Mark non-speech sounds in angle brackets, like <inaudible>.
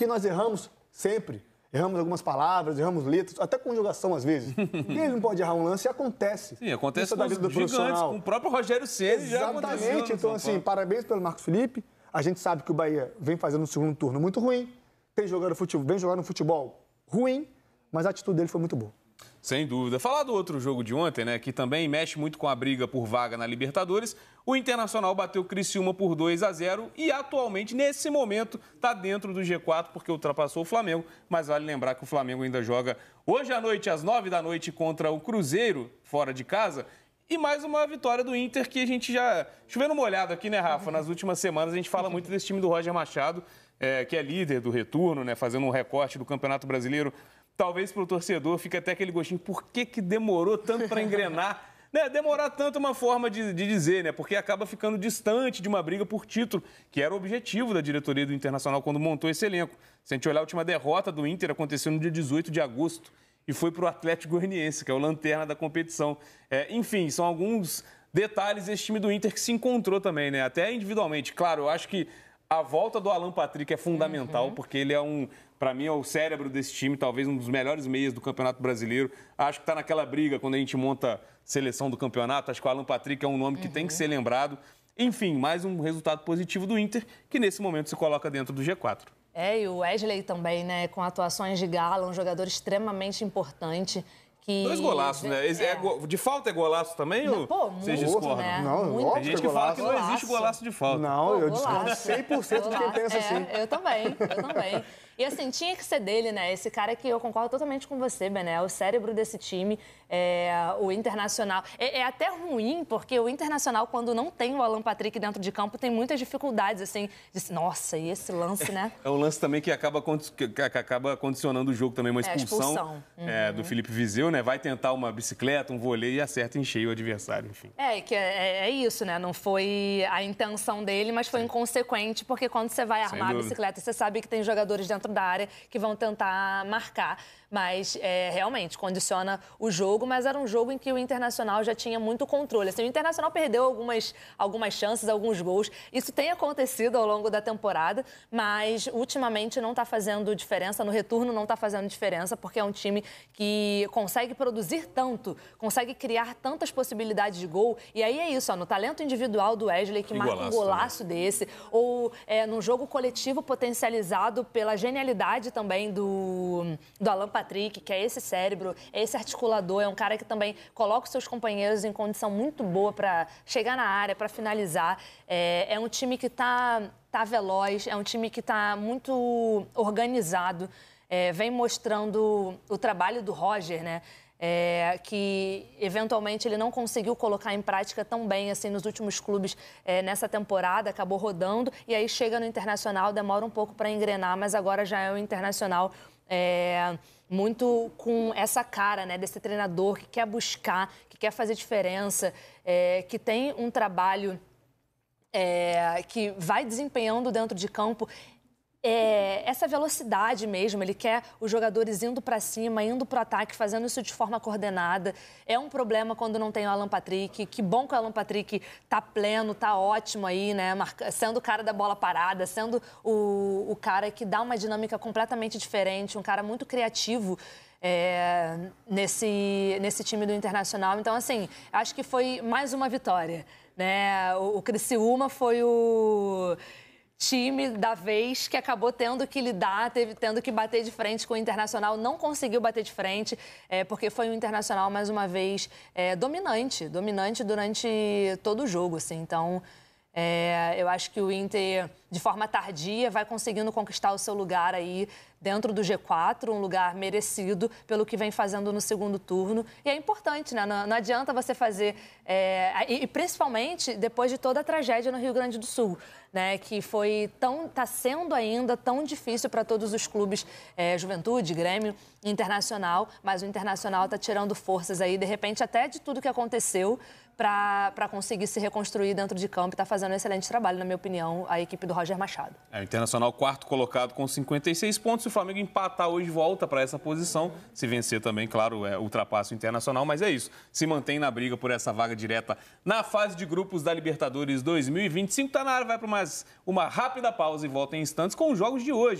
Aqui nós erramos sempre. Erramos algumas palavras, erramos letras, até conjugação às vezes. <laughs> ele não pode errar um lance e acontece. Sim, acontece Isso é com da vida do gigantes, com o próprio Rogério Ceni Exatamente. Né, então, assim, parabéns pelo Marcos Felipe. A gente sabe que o Bahia vem fazendo um segundo turno muito ruim, tem jogado futebol, vem jogando um futebol ruim, mas a atitude dele foi muito boa. Sem dúvida. Falar do outro jogo de ontem, né, que também mexe muito com a briga por vaga na Libertadores, o Internacional bateu Criciúma por 2 a 0 e atualmente, nesse momento, está dentro do G4 porque ultrapassou o Flamengo, mas vale lembrar que o Flamengo ainda joga hoje à noite, às 9 da noite, contra o Cruzeiro, fora de casa, e mais uma vitória do Inter que a gente já... Chovendo molhado aqui, né, Rafa? Nas últimas semanas a gente fala muito desse time do Roger Machado, é, que é líder do retorno, né, fazendo um recorte do Campeonato Brasileiro. Talvez para o torcedor fique até aquele gostinho, por que, que demorou tanto para engrenar? <laughs> Né, demorar tanto é uma forma de, de, dizer, né? Porque acaba ficando distante de uma briga por título, que era o objetivo da diretoria do Internacional quando montou esse elenco. Se a gente olhar a última derrota do Inter, aconteceu no dia 18 de agosto e foi para o Atlético Goianiense, que é o lanterna da competição. É, enfim, são alguns detalhes desse time do Inter que se encontrou também, né? Até individualmente. Claro, eu acho que a volta do Alan Patrick é fundamental, uhum. porque ele é um, para mim, é o cérebro desse time, talvez um dos melhores meias do Campeonato Brasileiro. Acho que está naquela briga quando a gente monta seleção do campeonato. Acho que o Alan Patrick é um nome que uhum. tem que uhum. ser lembrado. Enfim, mais um resultado positivo do Inter, que nesse momento se coloca dentro do G4. É, e o Wesley também, né? Com atuações de gala, um jogador extremamente importante que... Dois golaços, né? É. É De falta é golaço também? Não, ou... pô, muito, Vocês discordam? Né? Não, muito. Tem é gente que fala que não existe golaço de falta. Não, pô, eu discordo 100% de quem pensa é, assim. Eu também, eu também. E assim, tinha que ser dele, né? Esse cara que eu concordo totalmente com você, Bené, o cérebro desse time, é, o Internacional. É, é, até ruim, porque o Internacional, quando não tem o Alan Patrick dentro de campo, tem muitas dificuldades, assim, de, nossa, e esse lance, né? É, é um lance também que acaba, que acaba condicionando o jogo também, uma é, expulsão, é, expulsão. Uhum. do Felipe Viseu, né? Vai tentar uma bicicleta, um vôlei e acerta em cheio o adversário, enfim. É, que é, é, é isso, né? Não foi a intenção dele, mas foi Sim. inconsequente, porque quando você vai armar a bicicleta, você sabe que tem jogadores dentro da área que vão tentar marcar. Mas é, realmente condiciona o jogo, mas era um jogo em que o Internacional já tinha muito controle. Assim, o Internacional perdeu algumas, algumas chances, alguns gols. Isso tem acontecido ao longo da temporada, mas ultimamente não está fazendo diferença. No retorno não está fazendo diferença, porque é um time que consegue produzir tanto, consegue criar tantas possibilidades de gol. E aí é isso, ó, no talento individual do Wesley, que, que marca golaço, um golaço né? desse, ou é, num jogo coletivo potencializado pela genialidade genialidade também do, do Alan Patrick, que é esse cérebro, esse articulador, é um cara que também coloca os seus companheiros em condição muito boa para chegar na área, para finalizar. É, é um time que está tá veloz, é um time que está muito organizado. É, vem mostrando o trabalho do Roger, né? é, que eventualmente ele não conseguiu colocar em prática tão bem assim nos últimos clubes é, nessa temporada, acabou rodando e aí chega no Internacional, demora um pouco para engrenar, mas agora já é o Internacional. É, muito com essa cara né, desse treinador que quer buscar, que quer fazer diferença, é, que tem um trabalho é, que vai desempenhando dentro de campo é, essa velocidade mesmo, ele quer os jogadores indo para cima, indo para o ataque, fazendo isso de forma coordenada. É um problema quando não tem o Alan Patrick. Que bom que o Alan Patrick tá pleno, tá ótimo aí, né? sendo o cara da bola parada, sendo o, o cara que dá uma dinâmica completamente diferente, um cara muito criativo. É, nesse, nesse time do Internacional. Então, assim, acho que foi mais uma vitória. Né? O, o Criciúma foi o time da vez que acabou tendo que lidar, teve, tendo que bater de frente com o Internacional, não conseguiu bater de frente, é, porque foi um Internacional, mais uma vez, é, dominante, dominante durante todo o jogo, assim. Então, é, eu acho que o Inter de forma tardia, vai conseguindo conquistar o seu lugar aí dentro do G4, um lugar merecido pelo que vem fazendo no segundo turno. E é importante, né? Não, não adianta você fazer. É, e, e, principalmente depois de toda a tragédia no Rio Grande do Sul, né? Que foi tão. está sendo ainda tão difícil para todos os clubes, é, Juventude, Grêmio, Internacional, mas o Internacional está tirando forças aí, de repente, até de tudo que aconteceu para conseguir se reconstruir dentro de campo. Está fazendo um excelente trabalho, na minha opinião, a equipe do Roger Machado. É, o Internacional quarto colocado com 56 pontos. Se o Flamengo empatar hoje, volta para essa posição. Se vencer também, claro, é, ultrapassa o Internacional, mas é isso. Se mantém na briga por essa vaga direta na fase de grupos da Libertadores 2025. Tá na área, vai para mais uma rápida pausa e volta em instantes com os jogos de hoje.